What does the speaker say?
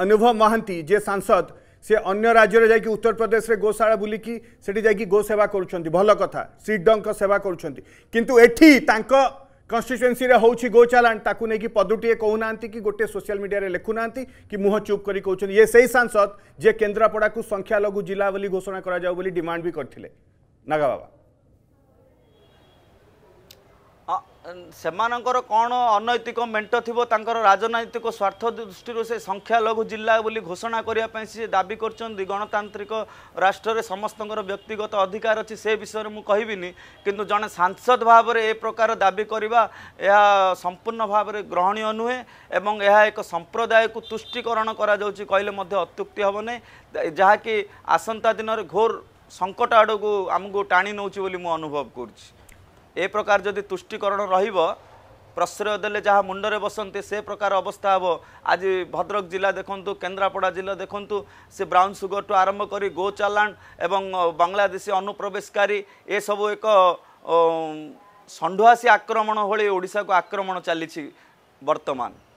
अनुभव महांती जे सांसद से अन्य राज्य जाकि उत्तर प्रदेश में गोशाला बुलिकी सेठी जाकि गो सेवा कर भल कथा सीडंक सेवा करूँ एटी कन्स्टिट्युएन्सी हूँ गो चालाण ताकू नहीं पदुटे कहना कि गोटे सोशल मीडिया लिखुना कि मुह चुप कर कहते ये से सांसद जे केन्द्रापड़ा को संख्यालघु जिला बोली घोषणा करा जाओ बोली डिमांड भी करते नागा बाबा ସେମାନଙ୍କର କ'ଣ ଅନୈତିକ ମେଣ୍ଟ ଥିବ ତାଙ୍କର ରାଜନୈତିକ ସ୍ୱାର୍ଥ ଦୃଷ୍ଟିରୁ ସେ ସଂଖ୍ୟାଲଘୁ ଜିଲ୍ଲା ବୋଲି ଘୋଷଣା କରିବା ପାଇଁ ସେ ଦାବି କରୁଛନ୍ତି ଗଣତାନ୍ତ୍ରିକ ରାଷ୍ଟ୍ରରେ ସମସ୍ତଙ୍କର ବ୍ୟକ୍ତିଗତ ଅଧିକାର ଅଛି ସେ ବିଷୟରେ ମୁଁ କହିବିନି କିନ୍ତୁ ଜଣେ ସାଂସଦ ଭାବରେ ଏ ପ୍ରକାର ଦାବି କରିବା ଏହା ସମ୍ପୂର୍ଣ୍ଣ ଭାବରେ ଗ୍ରହଣୀୟ ନୁହେଁ ଏବଂ ଏହା ଏକ ସମ୍ପ୍ରଦାୟକୁ ତୁଷ୍ଟିକରଣ କରାଯାଉଛି କହିଲେ ମଧ୍ୟ ଅତ୍ୟୁକ୍ତି ହେବ ନାହିଁ ଯାହାକି ଆସନ୍ତା ଦିନରେ ଘୋର ସଙ୍କଟ ଆଡ଼କୁ ଆମକୁ ଟାଣି ନେଉଛି ବୋଲି ମୁଁ ଅନୁଭବ କରୁଛି ଏ ପ୍ରକାର ଯଦି ତୁଷ୍ଟିକରଣ ରହିବ ପ୍ରଶ୍ରୟ ଦେଲେ ଯାହା ମୁଣ୍ଡରେ ବସନ୍ତି ସେ ପ୍ରକାର ଅବସ୍ଥା ହେବ ଆଜି ଭଦ୍ରକ ଜିଲ୍ଲା ଦେଖନ୍ତୁ କେନ୍ଦ୍ରାପଡ଼ା ଜିଲ୍ଲା ଦେଖନ୍ତୁ ସେ ବ୍ରାଉନ୍ ସୁଗରଠୁ ଆରମ୍ଭ କରି ଗୋଚାଲାଣ୍ଡ ଏବଂ ବାଂଲାଦେଶୀ ଅନୁପ୍ରବେଶକାରୀ ଏସବୁ ଏକ ଷଣ୍ଢୁଆସୀ ଆକ୍ରମଣ ଭଳି ଓଡ଼ିଶାକୁ ଆକ୍ରମଣ ଚାଲିଛି ବର୍ତ୍ତମାନ